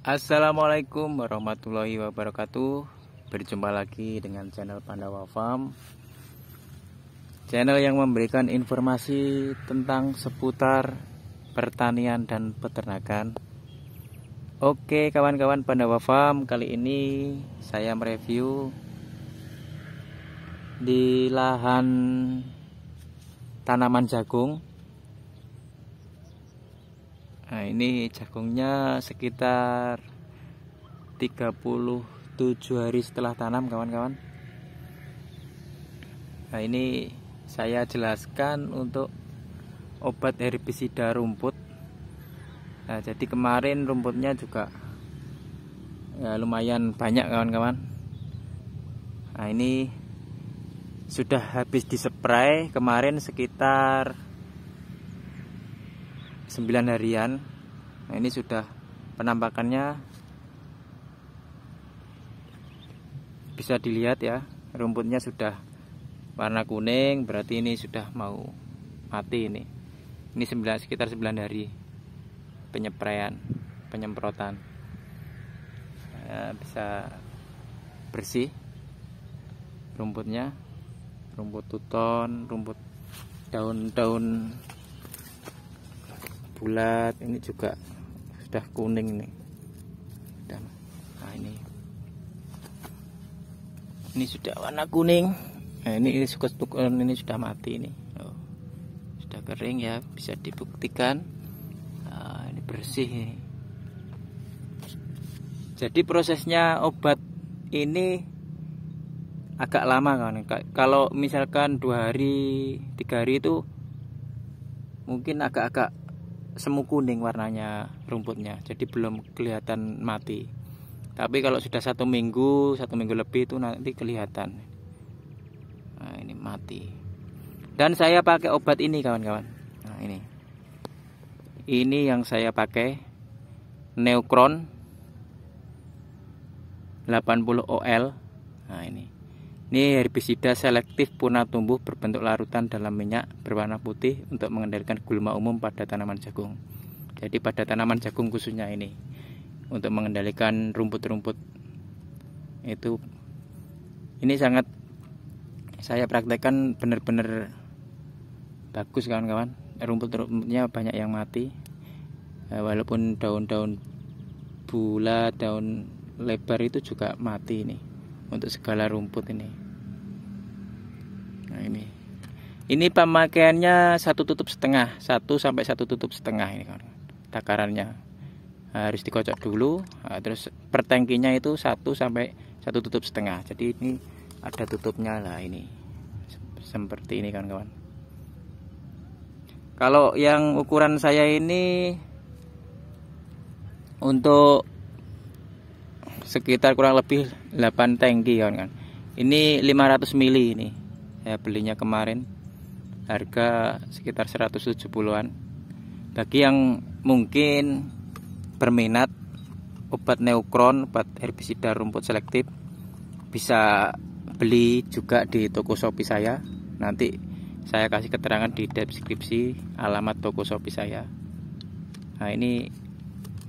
Assalamualaikum warahmatullahi wabarakatuh Berjumpa lagi dengan channel Pandawa Farm Channel yang memberikan informasi tentang seputar pertanian dan peternakan Oke kawan-kawan Pandawa Farm Kali ini saya mereview Di lahan tanaman jagung Nah ini jagungnya sekitar 37 hari setelah tanam kawan-kawan Nah ini saya jelaskan untuk obat herbisida rumput Nah jadi kemarin rumputnya juga ya, lumayan banyak kawan-kawan Nah ini sudah habis dispray kemarin sekitar 9 harian nah ini sudah penampakannya bisa dilihat ya rumputnya sudah warna kuning berarti ini sudah mau mati ini ini 9, sekitar 9 hari penyepraian penyemprotan ya, bisa bersih rumputnya rumput tuton rumput daun-daun bulat ini juga sudah kuning ini dan nah ini ini sudah warna kuning nah ini ini suka ini sudah mati ini oh, sudah kering ya bisa dibuktikan nah, ini bersih ini. jadi prosesnya obat ini agak lama kan kalau misalkan dua hari tiga hari itu mungkin agak-agak semu kuning warnanya rumputnya jadi belum kelihatan mati tapi kalau sudah satu minggu satu minggu lebih itu nanti kelihatan nah ini mati dan saya pakai obat ini kawan-kawan nah ini ini yang saya pakai Neokron 80 OL nah ini ini herbisida selektif purna tumbuh berbentuk larutan dalam minyak berwarna putih untuk mengendalikan gulma umum pada tanaman jagung. Jadi pada tanaman jagung khususnya ini untuk mengendalikan rumput-rumput itu ini sangat saya praktekkan benar-benar bagus kawan-kawan rumput-rumputnya banyak yang mati eh, walaupun daun-daun bulat daun lebar itu juga mati nih untuk segala rumput ini nah ini ini pemakaiannya satu tutup setengah satu sampai satu tutup setengah ini kan takarannya harus dikocok dulu ah, terus pertengkinya itu satu sampai satu tutup setengah jadi ini ada tutupnya lah ini seperti ini kan kawan kalau yang ukuran saya ini untuk sekitar kurang lebih 8 tangki kan? kan Ini 500 mili ini. Saya belinya kemarin harga sekitar 170-an. Bagi yang mungkin berminat obat neukron, obat herbisida rumput selektif bisa beli juga di toko Shopee saya. Nanti saya kasih keterangan di deskripsi alamat toko Shopee saya. Nah, ini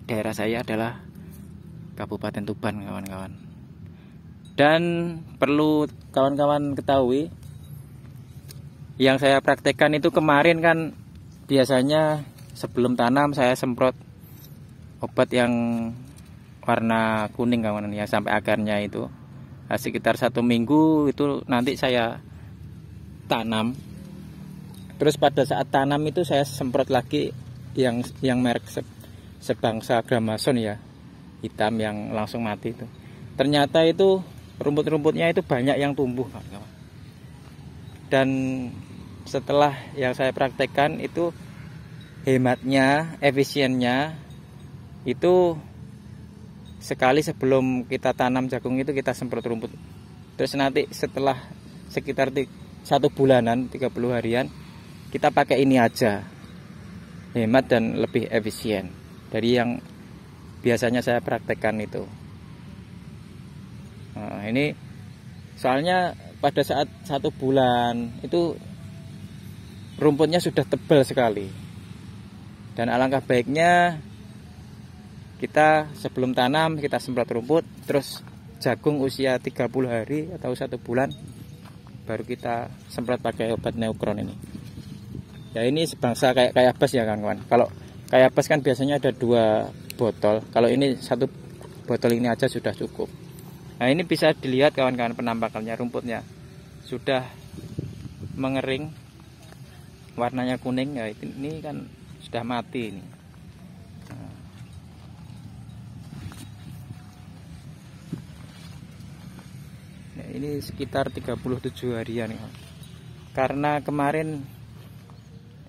daerah saya adalah Kabupaten Tuban kawan-kawan dan perlu kawan-kawan ketahui yang saya praktekkan itu kemarin kan biasanya sebelum tanam saya semprot obat yang warna kuning kawan ya sampai akarnya itu nah, sekitar satu minggu itu nanti saya tanam terus pada saat tanam itu saya semprot lagi yang yang merek sebangsa Gramason ya hitam yang langsung mati itu ternyata itu rumput-rumputnya itu banyak yang tumbuh dan setelah yang saya praktekkan itu hematnya efisiennya itu sekali sebelum kita tanam jagung itu kita semprot rumput terus nanti setelah sekitar satu bulanan 30 harian kita pakai ini aja hemat dan lebih efisien dari yang biasanya saya praktekkan itu nah, ini soalnya pada saat satu bulan itu rumputnya sudah tebal sekali dan alangkah baiknya kita sebelum tanam kita semprot rumput terus jagung usia 30 hari atau satu bulan baru kita semprot pakai obat neokron ini ya ini sebangsa kayak kayak bas ya kawan-kawan kalau kayak bas kan biasanya ada dua botol kalau ini satu botol ini aja sudah cukup nah ini bisa dilihat kawan-kawan penampakannya rumputnya sudah mengering warnanya kuning ya ini kan sudah mati ini nah. nah ini sekitar 37 harian ya. karena kemarin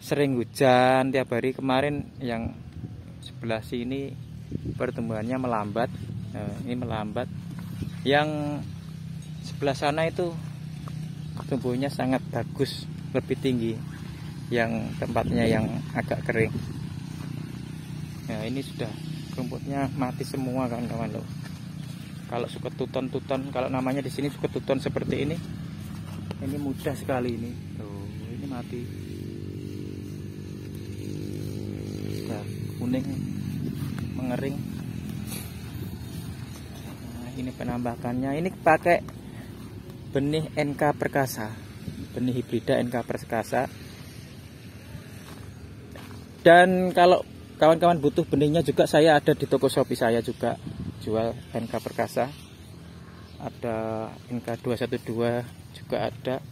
sering hujan tiap hari kemarin yang sebelah sini pertumbuhannya melambat nah, ini melambat yang sebelah sana itu tumbuhnya sangat bagus lebih tinggi yang tempatnya yang agak kering nah ini sudah rumputnya mati semua kawan-kawan loh kalau suka tuton-tuton kalau namanya di sini suka tuton seperti ini ini mudah sekali ini tuh ini mati kuning mengering nah, ini penambahkannya ini pakai benih NK perkasa benih hibrida NK perkasa dan kalau kawan-kawan butuh benihnya juga saya ada di toko Shopee saya juga jual NK perkasa ada NK 212 juga ada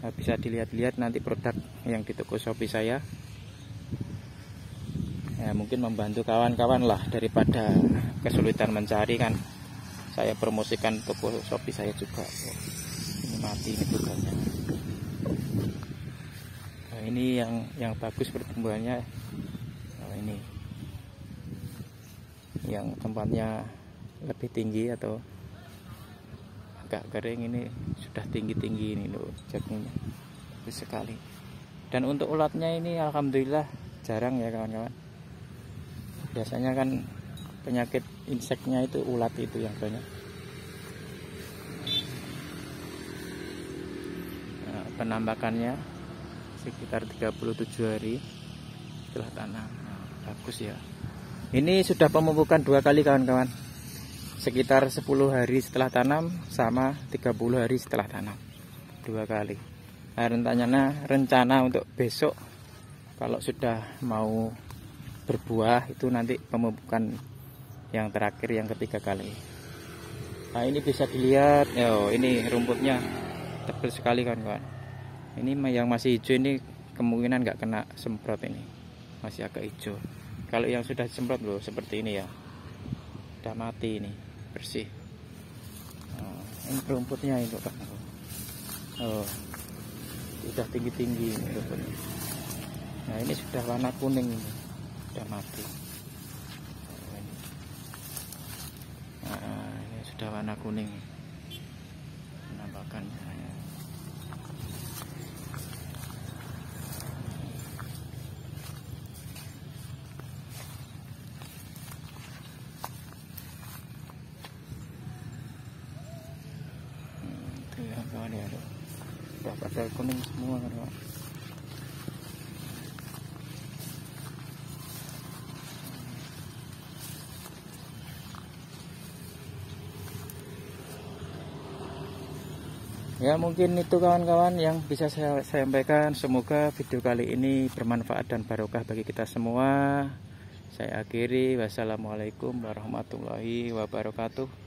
nah, bisa dilihat-lihat nanti produk yang di toko Shopee saya ya mungkin membantu kawan-kawan lah daripada kesulitan mencari kan saya promosikan toko shopee saya juga ini mati ini bukannya nah, ini yang yang bagus pertumbuhannya nah, ini yang tempatnya lebih tinggi atau agak kering ini sudah tinggi-tinggi ini loh jagungnya bagus sekali dan untuk ulatnya ini alhamdulillah jarang ya kawan-kawan biasanya kan penyakit inseknya itu ulat itu yang banyak nah, penambakannya sekitar 37 hari setelah tanam nah, bagus ya ini sudah pemupukan dua kali kawan-kawan sekitar 10 hari setelah tanam sama 30 hari setelah tanam dua kali nah, rencananya rencana untuk besok kalau sudah mau berbuah itu nanti pemupukan yang terakhir yang ketiga kali nah ini bisa dilihat yo ini rumputnya tebal sekali kan kawan ini yang masih hijau ini kemungkinan nggak kena semprot ini masih agak hijau kalau yang sudah semprot loh seperti ini ya udah mati ini bersih oh, ini rumputnya itu kan oh udah tinggi-tinggi rumputnya nah ini sudah warna kuning ini sudah mati nah, ini sudah warna kuning penampakan nah, ya. hmm, itu ya, ada, ada. Udah pada kuning semua kan. ya mungkin itu kawan-kawan yang bisa saya sampaikan semoga video kali ini bermanfaat dan barokah bagi kita semua saya akhiri wassalamualaikum warahmatullahi wabarakatuh